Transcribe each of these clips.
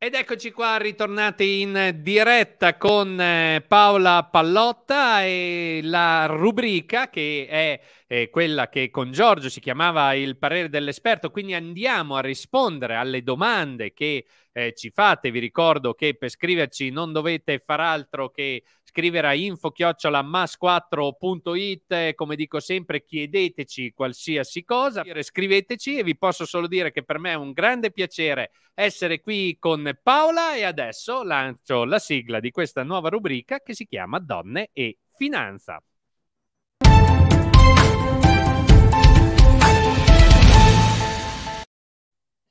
Ed eccoci qua, ritornati in diretta con eh, Paola Pallotta e la rubrica che è, è quella che con Giorgio si chiamava il parere dell'esperto, quindi andiamo a rispondere alle domande che eh, ci fate. Vi ricordo che per scriverci non dovete far altro che scrivere a info-mas4.it. Come dico sempre, chiedeteci qualsiasi cosa, scriveteci e vi posso solo dire che per me è un grande piacere essere qui con Paola e adesso lancio la sigla di questa nuova rubrica che si chiama Donne e Finanza.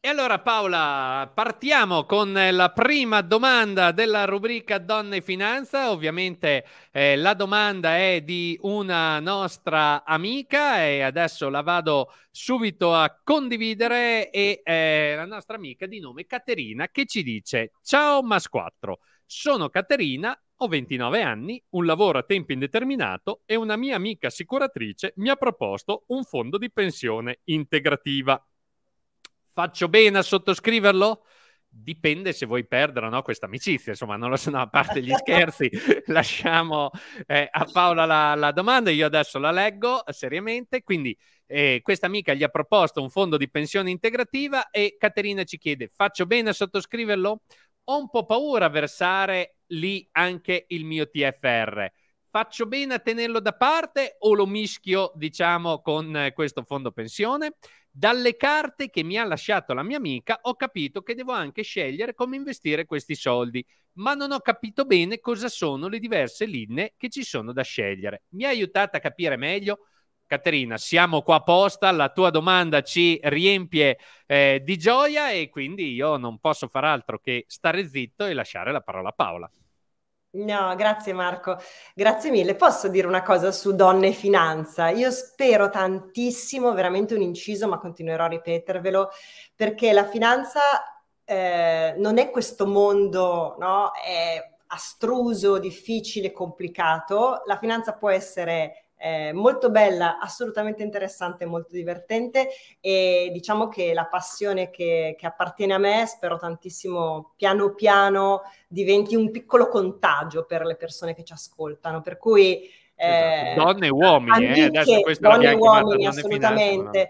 E allora Paola, partiamo con eh, la prima domanda della rubrica Donne e Finanza. Ovviamente eh, la domanda è di una nostra amica e adesso la vado subito a condividere e eh, la nostra amica di nome Caterina che ci dice Ciao Mas4, sono Caterina, ho 29 anni, un lavoro a tempo indeterminato e una mia amica assicuratrice mi ha proposto un fondo di pensione integrativa. Faccio bene a sottoscriverlo? Dipende se vuoi perdere o no questa amicizia, insomma, non lo so, a parte gli scherzi, lasciamo eh, a Paola la, la, domanda, io adesso la leggo seriamente, quindi eh, questa amica gli ha proposto un fondo di pensione integrativa e Caterina ci chiede, faccio bene a sottoscriverlo? Ho un po' paura a versare lì anche il mio TFR faccio bene a tenerlo da parte o lo mischio, diciamo, con eh, questo fondo pensione? Dalle carte che mi ha lasciato la mia amica ho capito che devo anche scegliere come investire questi soldi, ma non ho capito bene cosa sono le diverse linee che ci sono da scegliere. Mi ha aiutata a capire meglio? Caterina, siamo qua apposta, la tua domanda ci riempie eh, di gioia e quindi io non posso far altro che stare zitto e lasciare la parola a Paola. No, grazie Marco, grazie mille. Posso dire una cosa su donne e finanza? Io spero tantissimo, veramente un inciso, ma continuerò a ripetervelo, perché la finanza eh, non è questo mondo, no? È astruso, difficile, complicato. La finanza può essere eh, molto bella, assolutamente interessante, molto divertente e diciamo che la passione che, che, appartiene a me spero tantissimo piano piano diventi un piccolo contagio per le persone che ci ascoltano, per cui... Eh, esatto. Donne e uomini, amiche, eh, adesso donne e uomini, assolutamente. Finanza,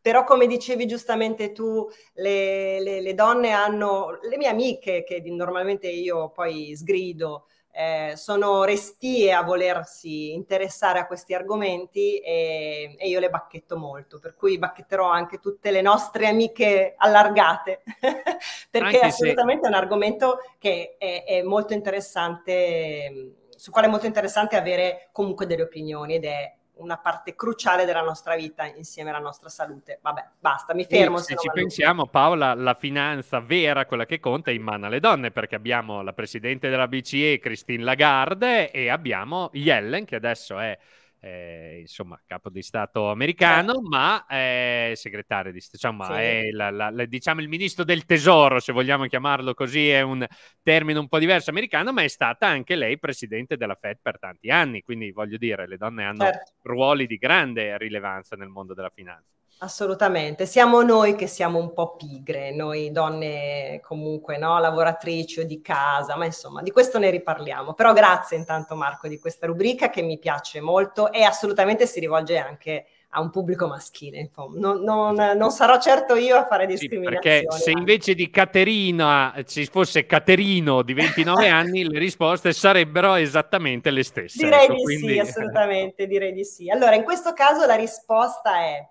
però come dicevi giustamente tu, le, le, le donne hanno, le mie amiche che normalmente io poi sgrido, eh, sono restie a volersi interessare a questi argomenti e, e, io le bacchetto molto, per cui bacchetterò anche tutte le nostre amiche allargate, perché assolutamente se... è un argomento che è, è molto interessante, su quale è molto interessante avere comunque delle opinioni ed è una parte cruciale della nostra vita insieme alla nostra salute. Vabbè, basta, mi fermo. E se ci pensiamo, Paola, la finanza vera, quella che conta, è in mano alle donne, perché abbiamo la presidente della BCE, Christine Lagarde, e abbiamo Yellen, che adesso è eh, insomma, capo di Stato americano, ma è segretario di Stato, diciamo, sì. è la, la, la, diciamo il ministro del tesoro, se vogliamo chiamarlo così, è un termine un po' diverso americano, ma è stata anche lei presidente della Fed per tanti anni, quindi voglio dire, le donne hanno certo. ruoli di grande rilevanza nel mondo della finanza. Assolutamente, siamo noi che siamo un po' pigre, noi donne comunque no? lavoratrici o di casa, ma insomma di questo ne riparliamo. Però grazie intanto Marco di questa rubrica che mi piace molto e assolutamente si rivolge anche a un pubblico maschile. Non, non, non, sarò certo io a fare discriminazione. Sì, perché se invece di Caterina ci fosse Caterino di 29 anni, le risposte sarebbero esattamente le stesse. Direi ecco, di quindi... sì, assolutamente, direi di sì. Allora, in questo caso la risposta è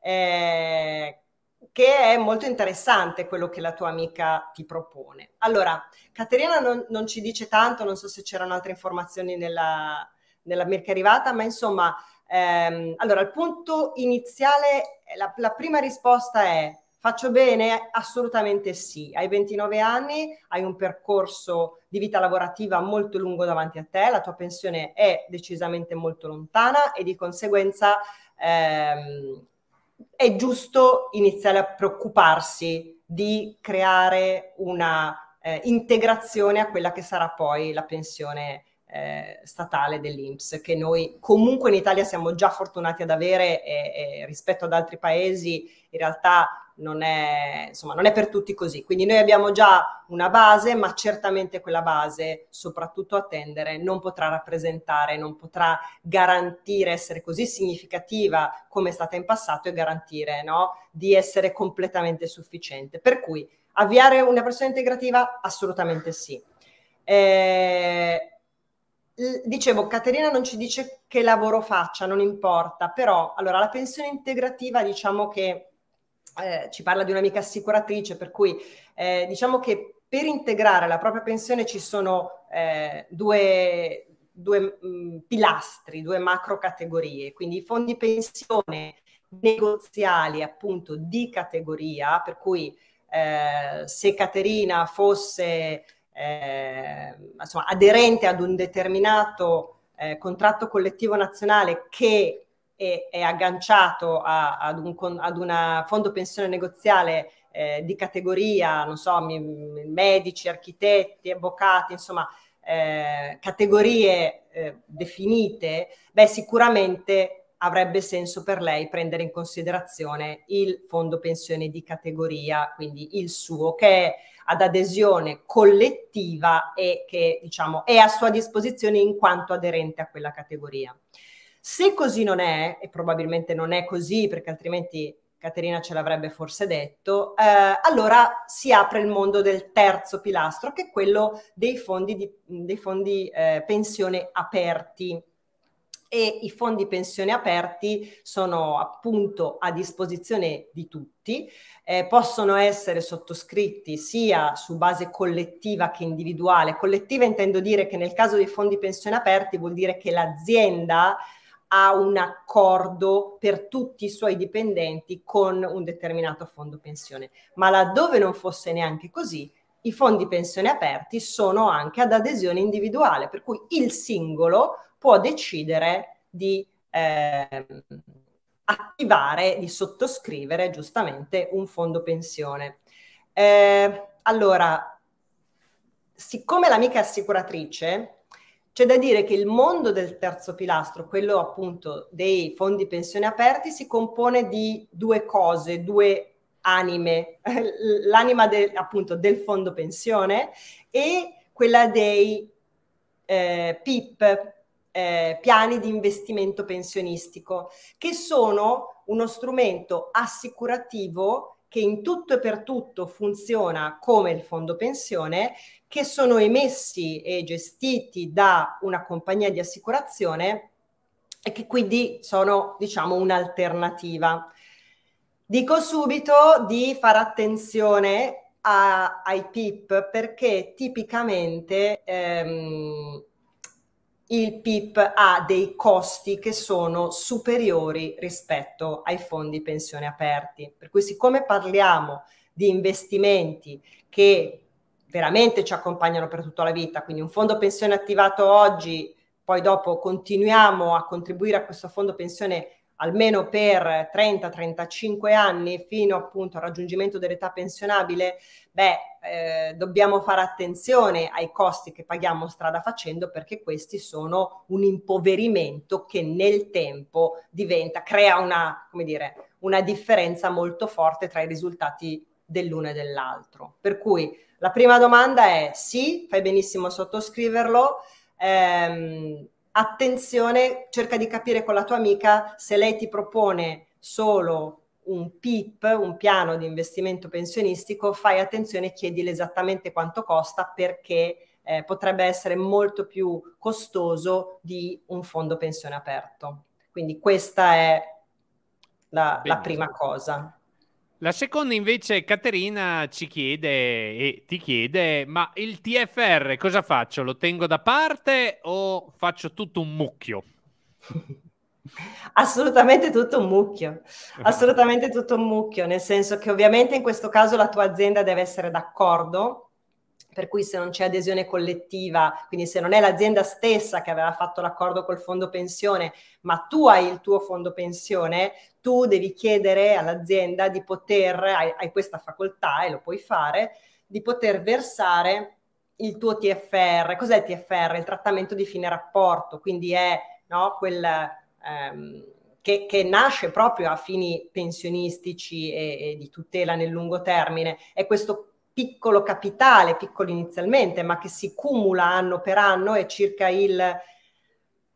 eh, che è molto interessante quello che la tua amica ti propone. Allora, Caterina non, non ci dice tanto, non so se c'erano altre informazioni nella, nella merca arrivata, ma insomma, ehm, allora il punto iniziale, la, la prima risposta è Faccio bene? Assolutamente sì. Hai 29 anni, hai un percorso di vita lavorativa molto lungo davanti a te, la tua pensione è decisamente molto lontana e di conseguenza ehm, è giusto iniziare a preoccuparsi di creare una eh, integrazione a quella che sarà poi la pensione eh, statale dell'Inps, che noi comunque in Italia siamo già fortunati ad avere e, e rispetto ad altri paesi in realtà non è, insomma, non è per tutti così. Quindi noi abbiamo già una base, ma certamente quella base, soprattutto a tendere, non potrà rappresentare, non potrà garantire, essere così significativa come è stata in passato e garantire no? di essere completamente sufficiente. Per cui avviare una persona integrativa? Assolutamente sì. Eh, dicevo, Caterina non ci dice che lavoro faccia, non importa, però allora la pensione integrativa diciamo che eh, ci parla di un'amica assicuratrice, per cui eh, diciamo che per integrare la propria pensione ci sono eh, due, due mh, mm, pilastri, due macro categorie, quindi i fondi pensione negoziali appunto di categoria, per cui eh, se Caterina fosse eh, insomma, aderente ad un determinato eh, contratto collettivo nazionale che e è agganciato a, ad un ad una fondo pensione negoziale eh, di categoria, non so, medici, architetti, avvocati, insomma, eh, categorie eh, definite, beh, sicuramente avrebbe senso per lei prendere in considerazione il fondo pensione di categoria, quindi il suo, che è ad adesione collettiva e che diciamo è a sua disposizione in quanto aderente a quella categoria. Se così non è, e probabilmente non è così perché altrimenti Caterina ce l'avrebbe forse detto, eh, allora si apre il mondo del terzo pilastro che è quello dei fondi, di, dei fondi eh, pensione aperti e i fondi pensione aperti sono appunto a disposizione di tutti, eh, possono essere sottoscritti sia su base collettiva che individuale. Collettiva intendo dire che nel caso dei fondi pensione aperti vuol dire che l'azienda ha un accordo per tutti i suoi dipendenti con un determinato fondo pensione. Ma laddove non fosse neanche così, i fondi pensione aperti sono anche ad adesione individuale, per cui il singolo può decidere di eh, attivare, di sottoscrivere giustamente un fondo pensione. Eh, allora, siccome l'amica assicuratrice c'è da dire che il mondo del terzo pilastro, quello appunto dei fondi pensione aperti, si compone di due cose, due anime, l'anima de, appunto del fondo pensione e quella dei eh, PIP, eh, piani di investimento pensionistico, che sono uno strumento assicurativo che in tutto e per tutto funziona come il fondo pensione, che sono emessi e gestiti da una compagnia di assicurazione e che quindi sono, diciamo, un'alternativa. Dico subito di fare attenzione a, ai PIP perché tipicamente ehm, il PIP ha dei costi che sono superiori rispetto ai fondi pensione aperti. Per cui siccome parliamo di investimenti che veramente ci accompagnano per tutta la vita, quindi un fondo pensione attivato oggi, poi dopo continuiamo a contribuire a questo fondo pensione almeno per 30-35 anni fino appunto al raggiungimento dell'età pensionabile, beh, eh, dobbiamo fare attenzione ai costi che paghiamo strada facendo perché questi sono un impoverimento che nel tempo diventa, crea una, come dire, una differenza molto forte tra i risultati dell'uno e dell'altro. Per cui la prima domanda è sì, fai benissimo a sottoscriverlo. Ehm, attenzione, cerca di capire con la tua amica se lei ti propone solo un PIP, un piano di investimento pensionistico, fai attenzione, e chiedile esattamente quanto costa perché eh, potrebbe essere molto più costoso di un fondo pensione aperto. Quindi questa è la, la prima cosa. La seconda invece, Caterina ci chiede e ti chiede, ma il TFR cosa faccio? Lo tengo da parte o faccio tutto un mucchio? Assolutamente tutto un mucchio, assolutamente tutto un mucchio, nel senso che ovviamente in questo caso la tua azienda deve essere d'accordo per cui se non c'è adesione collettiva, quindi se non è l'azienda stessa che aveva fatto l'accordo col fondo pensione, ma tu hai il tuo fondo pensione, tu devi chiedere all'azienda di poter, hai, hai questa facoltà e lo puoi fare, di poter versare il tuo TFR. Cos'è il TFR? Il trattamento di fine rapporto, quindi è no, quel... Ehm, che, che, nasce proprio a fini pensionistici e, e, di tutela nel lungo termine, è questo piccolo capitale, piccolo inizialmente, ma che si cumula anno per anno è circa il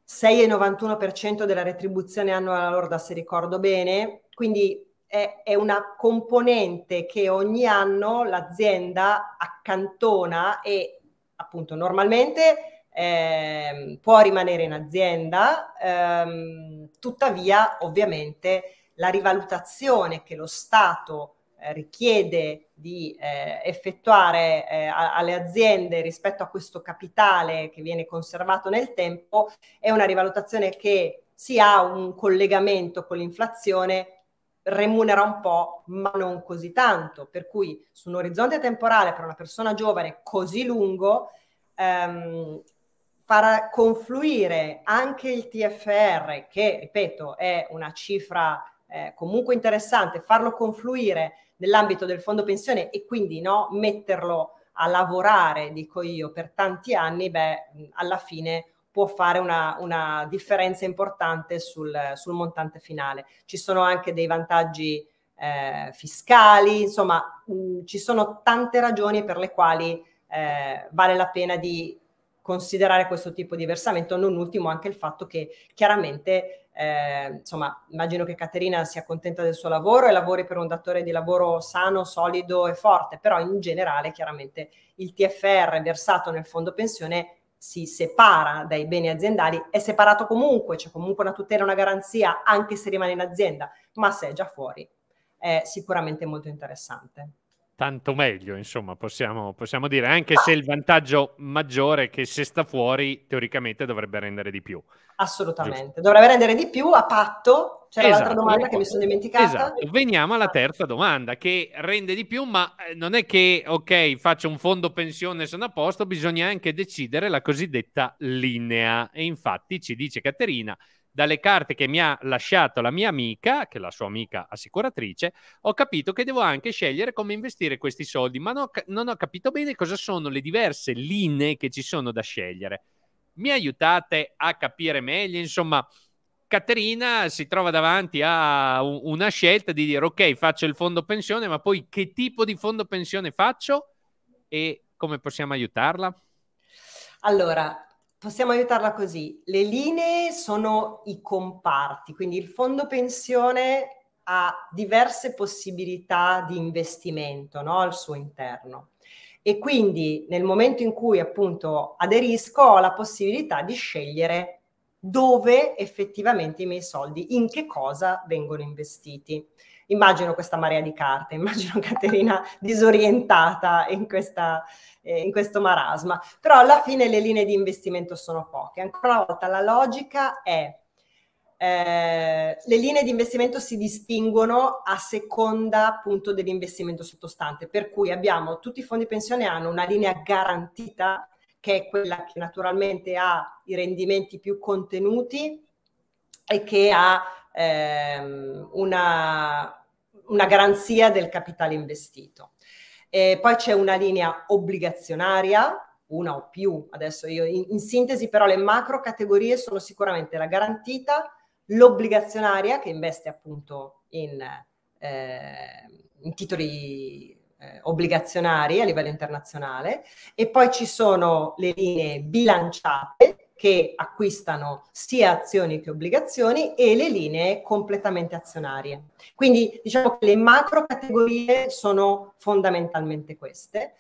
6,91% della retribuzione annuale lorda, se ricordo bene. Quindi è, è una componente che ogni anno l'azienda accantona e appunto normalmente eh, può rimanere in azienda, ehm, tuttavia ovviamente la rivalutazione che lo Stato eh, richiede di eh, effettuare eh, alle aziende rispetto a questo capitale che viene conservato nel tempo è una rivalutazione che si ha un collegamento con l'inflazione remunera un po', ma non così tanto, per cui su un orizzonte temporale per una persona giovane così lungo ehm, farà confluire anche il TFR, che ripeto è una cifra eh, comunque interessante, farlo confluire nell'ambito del fondo pensione e quindi no, metterlo a lavorare, dico io, per tanti anni, beh, alla fine può fare una, una differenza importante sul, sul, montante finale. Ci sono anche dei vantaggi eh, fiscali, insomma, mh, ci sono tante ragioni per le quali eh, vale la pena di considerare questo tipo di versamento, non ultimo anche il fatto che chiaramente eh, insomma, immagino che Caterina sia contenta del suo lavoro e lavori per un datore di lavoro sano, solido e forte, però in generale chiaramente il TFR versato nel fondo pensione si separa dai beni aziendali, è separato comunque, c'è comunque una tutela, una garanzia anche se rimane in azienda, ma se è già fuori è sicuramente molto interessante tanto meglio, insomma, possiamo, possiamo, dire, anche se il vantaggio maggiore è che se sta fuori, teoricamente dovrebbe rendere di più. Assolutamente, Giusto. dovrebbe rendere di più a patto. C'era esatto, l'altra domanda che mi sono dimenticata. Esatto. Veniamo alla terza domanda, che rende di più, ma eh, non è che, ok, faccio un fondo pensione e sono a posto, bisogna anche decidere la cosiddetta linea. E infatti ci dice Caterina, dalle carte che mi ha lasciato la mia amica, che è la sua amica assicuratrice, ho capito che devo anche scegliere come investire questi soldi, ma non ho, non ho capito bene cosa sono le diverse linee che ci sono da scegliere. Mi aiutate a capire meglio, insomma, Caterina si trova davanti a una scelta di dire ok faccio il fondo pensione ma poi che tipo di fondo pensione faccio e come possiamo aiutarla? Allora, possiamo aiutarla così. Le linee sono i comparti, quindi il fondo pensione ha diverse possibilità di investimento no? al suo interno. E quindi nel momento in cui appunto aderisco ho la possibilità di scegliere dove effettivamente i miei soldi, in che cosa vengono investiti immagino questa marea di carte, immagino Caterina disorientata in, questa, eh, in questo marasma, però alla fine le linee di investimento sono poche. Ancora una volta la logica è eh, le linee di investimento si distinguono a seconda appunto dell'investimento sottostante, per cui abbiamo tutti i fondi pensione hanno una linea garantita che è quella che naturalmente ha i rendimenti più contenuti e che ha ehm, una, una garanzia del capitale investito. E poi c'è una linea obbligazionaria, una o più, adesso io in, in sintesi però le macro categorie sono sicuramente la garantita, l'obbligazionaria che investe appunto in, eh, in titoli eh, obbligazionari a livello internazionale e poi ci sono le linee bilanciate che acquistano sia azioni che obbligazioni e le linee completamente azionarie. Quindi diciamo che le macro categorie sono fondamentalmente queste.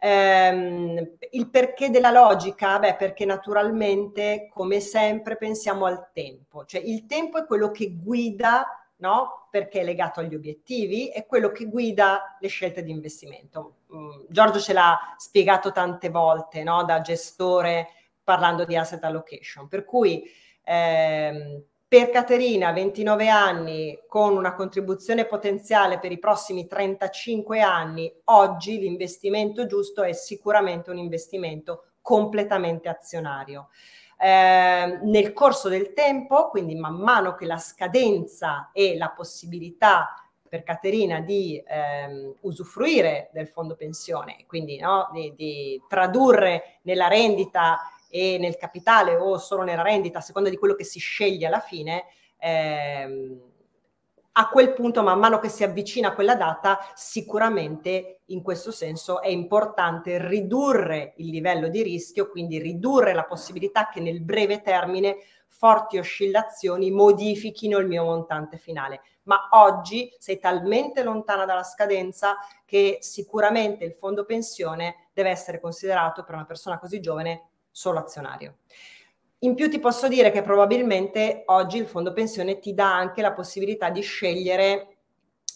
Ehm, il perché della logica? Beh, perché naturalmente, come sempre, pensiamo al tempo, cioè il tempo è quello che guida No? perché è legato agli obiettivi, è quello che guida le scelte di investimento. Mm, Giorgio ce l'ha spiegato tante volte, no? da gestore parlando di asset allocation. Per cui ehm, per Caterina, 29 anni, con una contribuzione potenziale per i prossimi 35 anni, oggi l'investimento giusto è sicuramente un investimento completamente azionario. Eh, nel corso del tempo, quindi man mano che la scadenza e la possibilità per Caterina di ehm, usufruire del fondo pensione, quindi no, di, di tradurre nella rendita e nel capitale o solo nella rendita, a seconda di quello che si sceglie alla fine, ehm, a quel punto, man mano che si avvicina a quella data, sicuramente in questo senso è importante ridurre il livello di rischio, quindi ridurre la possibilità che nel breve termine forti oscillazioni modifichino il mio montante finale. Ma oggi sei talmente lontana dalla scadenza che sicuramente il fondo pensione deve essere considerato per una persona così giovane solo azionario. In più ti posso dire che probabilmente oggi il fondo pensione ti dà anche la possibilità di scegliere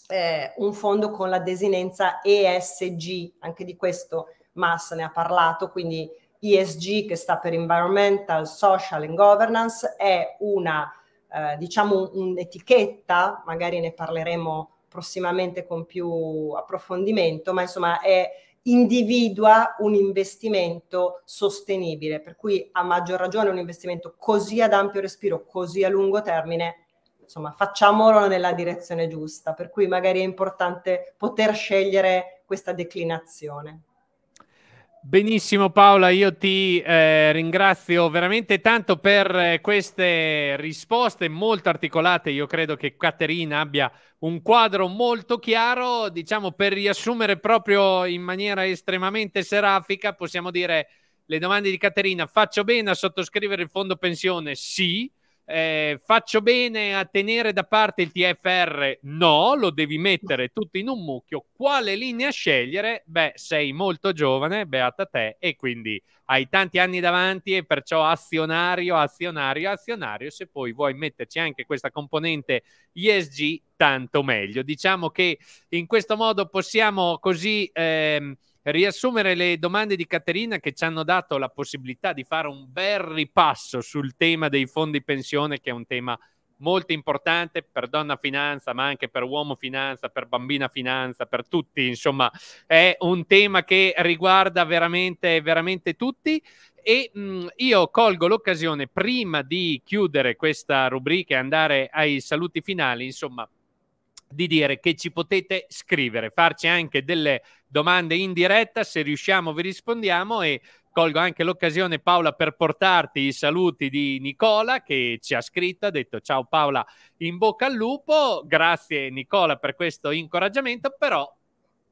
eh, un fondo con la desinenza ESG, anche di questo Mass ne ha parlato, quindi ESG che sta per Environmental, Social and Governance è una, eh, diciamo, un'etichetta, magari ne parleremo prossimamente con più approfondimento, ma insomma è individua un investimento sostenibile, per cui a maggior ragione un investimento così ad ampio respiro, così a lungo termine, insomma facciamolo nella direzione giusta, per cui magari è importante poter scegliere questa declinazione. Benissimo Paola, io ti eh, ringrazio veramente tanto per eh, queste risposte molto articolate. Io credo che Caterina abbia un quadro molto chiaro, diciamo per riassumere proprio in maniera estremamente serafica, possiamo dire le domande di Caterina, faccio bene a sottoscrivere il fondo pensione? Sì eh, faccio bene a tenere da parte il TFR? No, lo devi mettere tutto in un mucchio. Quale linea scegliere? Beh, sei molto giovane, beata te, e quindi hai tanti anni davanti e perciò azionario, azionario, azionario. Se poi vuoi metterci anche questa componente ESG, tanto meglio. Diciamo che in questo modo possiamo così... Ehm, riassumere le domande di Caterina che ci hanno dato la possibilità di fare un bel ripasso sul tema dei fondi pensione, che è un tema molto importante per donna finanza, ma anche per uomo finanza, per bambina finanza, per tutti, insomma, è un tema che riguarda veramente, veramente tutti. E mh, mm, io colgo l'occasione, prima di chiudere questa rubrica e andare ai saluti finali, insomma, di dire che ci potete scrivere, farci anche delle domande in diretta, se riusciamo vi rispondiamo e colgo anche l'occasione Paola per portarti i saluti di Nicola che ci ha scritto, ha detto ciao Paola, in bocca al lupo, grazie Nicola per questo incoraggiamento, però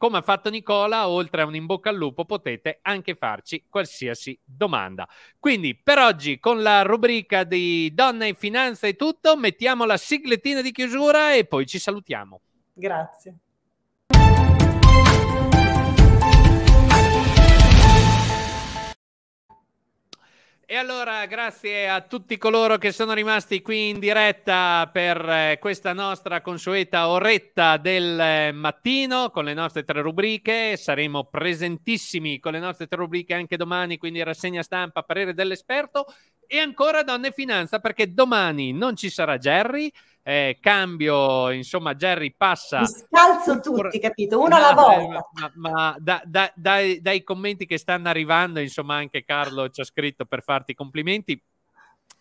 come ha fatto Nicola, oltre a un in bocca al lupo, potete anche farci qualsiasi domanda. Quindi per oggi, con la rubrica di Donna in Finanza è tutto, mettiamo la sigletina di chiusura e poi ci salutiamo. Grazie. E allora grazie a tutti coloro che sono rimasti qui in diretta per eh, questa nostra consueta oretta del eh, mattino con le nostre tre rubriche. Saremo presentissimi con le nostre tre rubriche anche domani, quindi rassegna stampa, parere dell'esperto e ancora donne e finanza perché domani non ci sarà Jerry eh, cambio, insomma, Jerry passa. scalzo tutti, capito? Uno alla volta. Ma, ma, ma da, da, dai, dai commenti che stanno arrivando, insomma, anche Carlo ci ha scritto per farti i complimenti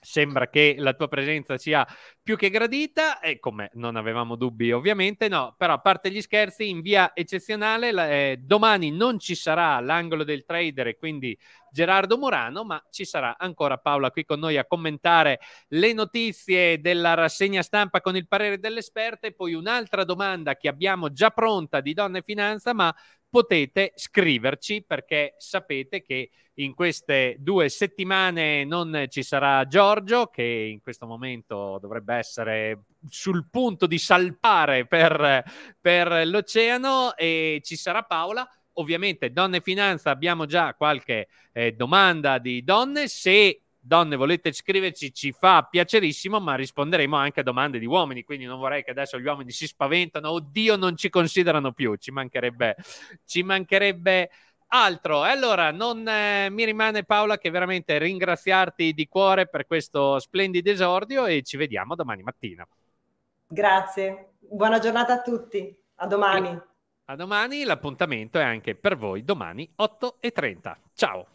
sembra che la tua presenza sia più che gradita e eh, come non avevamo dubbi ovviamente no però a parte gli scherzi in via eccezionale eh, domani non ci sarà l'angolo del trader e quindi Gerardo Morano, ma ci sarà ancora Paola qui con noi a commentare le notizie della rassegna stampa con il parere dell'esperta e poi un'altra domanda che abbiamo già pronta di Donna e Finanza, ma potete scriverci perché sapete che in queste due settimane non ci sarà Giorgio che in questo momento dovrebbe essere sul punto di salpare per, per l'oceano e ci sarà Paola ovviamente Donne Finanza abbiamo già qualche eh, domanda di donne, se donne volete scriverci ci fa piacerissimo, ma risponderemo anche a domande di uomini, quindi non vorrei che adesso gli uomini si spaventano, oddio non ci considerano più, ci mancherebbe, ci mancherebbe altro. E allora non eh, mi rimane Paola che veramente ringraziarti di cuore per questo splendido esordio e ci vediamo domani mattina. Grazie, buona giornata a tutti, a domani. E- a domani, l'appuntamento è anche per voi domani 8.30. Ciao!